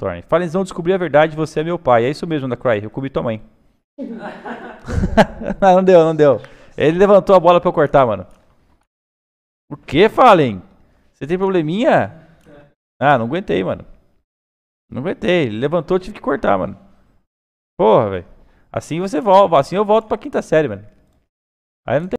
Thorne. Fala, vão descobrir a verdade, você é meu pai. É isso mesmo, da Cry. Eu comi tua mãe. não, não deu, não deu. Ele levantou a bola pra eu cortar, mano. Por que, Fallen? Você tem probleminha? É. Ah, não aguentei, mano. Não aguentei. Ele levantou, eu tive que cortar, mano. Porra, velho. Assim você volta. Assim eu volto pra quinta série, mano. Aí não tem.